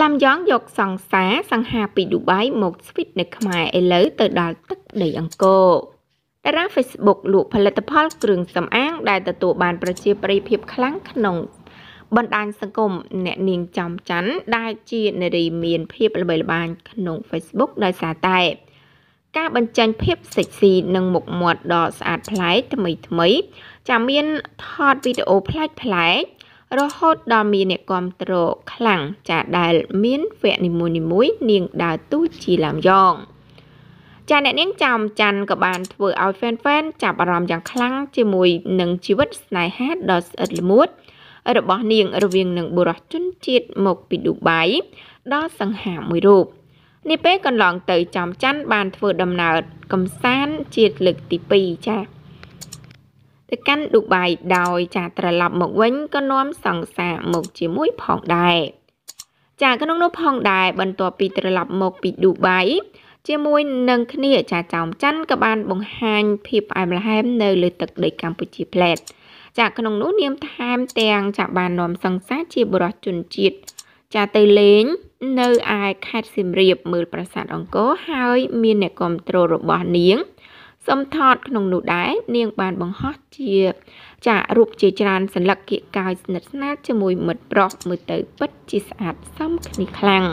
ឡាំយ៉ងយកសង្សាសង្ហាពីឌូបៃមកស្វីតនៅខ្មែរឥឡូវទៅដល់ទឹកដីអង្គរតារា Facebook លក់ផលិតផលគ្រឿងសម្អាងដែលទទួលបានប្រជាប្រិយភាពខ្លាំងក្នុងបណ្ដាញសង្គមអ្នកនាងចំច័ន្ទដែលជានារីមាន ភាពល្បីល្បាញក្នុង Facebook ដោយសារតែការបញ្ចេញភាពសិចស៊ីនិងមុខមាត់ដ៏ស្អាតប្លែកថ្មីថ្មី ចាំមានថតវីដេអូប្លែកប្លែករហូតដល់មានអ្នកគ្រប់គ្រងខ្លាំងចាដែល មានវគ្គនីមួយៗនាងដើរទូជាឡាំយ៉ងចាអ្នកនាងចំច័ន្ទក៏បានធ្វើឲ្យ fan fan ចាប់អារម្មណ៍យ៉ាងខ្លាំងជាមួយនឹងជីវិតស្នេហាដ៏ស្អិតល្មួតរបស់នាង រវាងនឹងបុរសជនជាតិមកពីឌូបៃដល់សង្ហាមួយរូប នេះពេលកន្លងទៅចំច័ន្ទបានធ្វើដំណើរកំសាន្តជាតិលើកទី2ចា៎ទៅកាន់ឌូបៃដោយចាត្រឡប់មកវិញក៏នាំសង្សារមកជាមួយផងដែរចាក្នុងនោះផងដែរបន្ទាប់ពីត្រឡប់មកពីឌូបៃជាមួយនឹងគ្នាចាចោមច័ន្ទក៏បាន បង្ហាញភាពផ្អែមល្ហែមនៅលើទឹកដីកម្ពុជាផ្លែតចាក្នុងនោះនាមថែមទាំងចាបាននាំសង្សារជាបរិជនជាតិចាទៅលេងនៅឯខេត្តសៀមរាប មើលប្រាសាទអង្គរហើយ មានអ្នកគ្រប់គ្រងរបស់នាងសំថតក្នុងនោះដែរនាង បានបង្ហោះជា ចាក់រូបជាច្រើនសញ្ញាគៀកកាយស្និទ្ធស្នាលជាមួយមិត្តប្រុសមើលទៅពិតជាស្អាតសមគ្នាខ្លាំង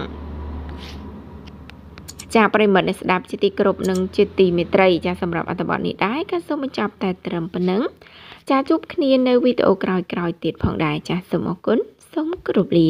ចាប្រិមិត្តអ្នកស្ដាប់ជាទីគោរពនិងជាទីមេត្រីចាសម្រាប់អត្ថបទនេះដែរក៏សូមបញ្ចប់ តែ ត្រឹមប៉ុណ្ណឹងចាជួបគ្នានៅវីដេអូក្រោយៗទៀតផងដែរចាសូមអរគុណសូមគោរពលា